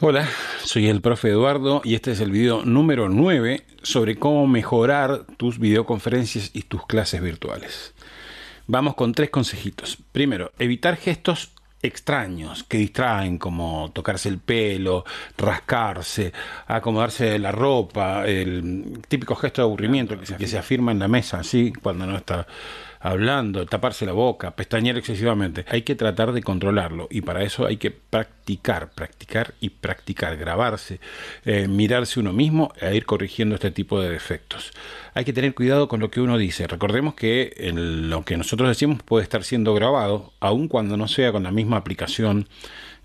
Hola, soy el profe Eduardo y este es el video número 9 sobre cómo mejorar tus videoconferencias y tus clases virtuales. Vamos con tres consejitos. Primero, evitar gestos extraños que distraen, como tocarse el pelo, rascarse, acomodarse la ropa, el típico gesto de aburrimiento que se, afirma en la mesa, así, cuando no está hablando, taparse la boca, pestañear excesivamente. Hay que tratar de controlarlo y para eso hay que practicar, practicar y practicar, grabarse, eh, mirarse uno mismo e ir corrigiendo este tipo de defectos. Hay que tener cuidado con lo que uno dice. Recordemos que lo que nosotros decimos puede estar siendo grabado, aun cuando no sea con la misma aplicación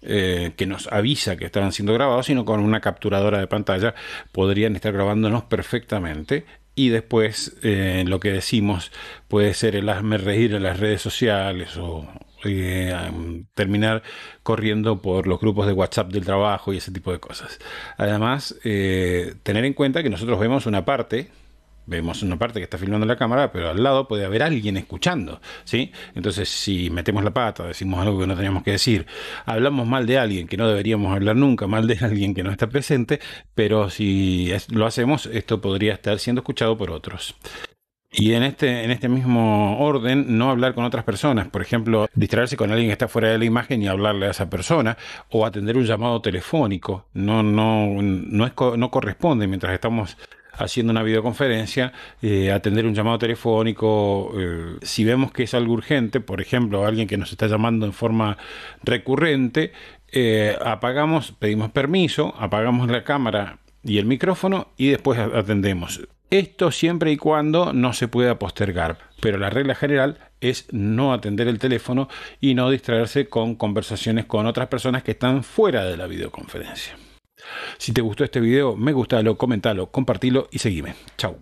eh, que nos avisa que están siendo grabados, sino con una capturadora de pantalla podrían estar grabándonos perfectamente y después eh, lo que decimos puede ser el hazme reír en las redes sociales o eh, mm, terminar corriendo por los grupos de WhatsApp del trabajo y ese tipo de cosas. Además, tener en cuenta que nosotros vemos una parte vemos una parte que está filmando la cámara, pero al lado puede haber alguien escuchando, ¿sí? Entonces, si metemos la pata, decimos algo que no teníamos que decir, hablamos mal de alguien que no deberíamos hablar nunca, mal de alguien que no está presente, pero si lo hacemos, esto podría estar siendo escuchado por otros. Y en este, en este mismo orden, no hablar con otras personas. Por ejemplo, distraerse con alguien que está fuera de la imagen y hablarle a esa persona, o atender un llamado telefónico. No, no, no corresponde mientras estamos haciendo una videoconferencia, eh, atender un llamado telefónico, eh, si vemos que es algo urgente, por ejemplo, alguien que nos está llamando en forma recurrente, eh, apagamos, pedimos permiso, apagamos la cámara y el micrófono y después atendemos. Esto siempre y cuando no se pueda postergar, pero la regla general es no atender el teléfono y no distraerse con conversaciones con otras personas que están fuera de la videoconferencia. Si te gustó este video, me gustalo, comentalo, compartilo y seguime. Chau.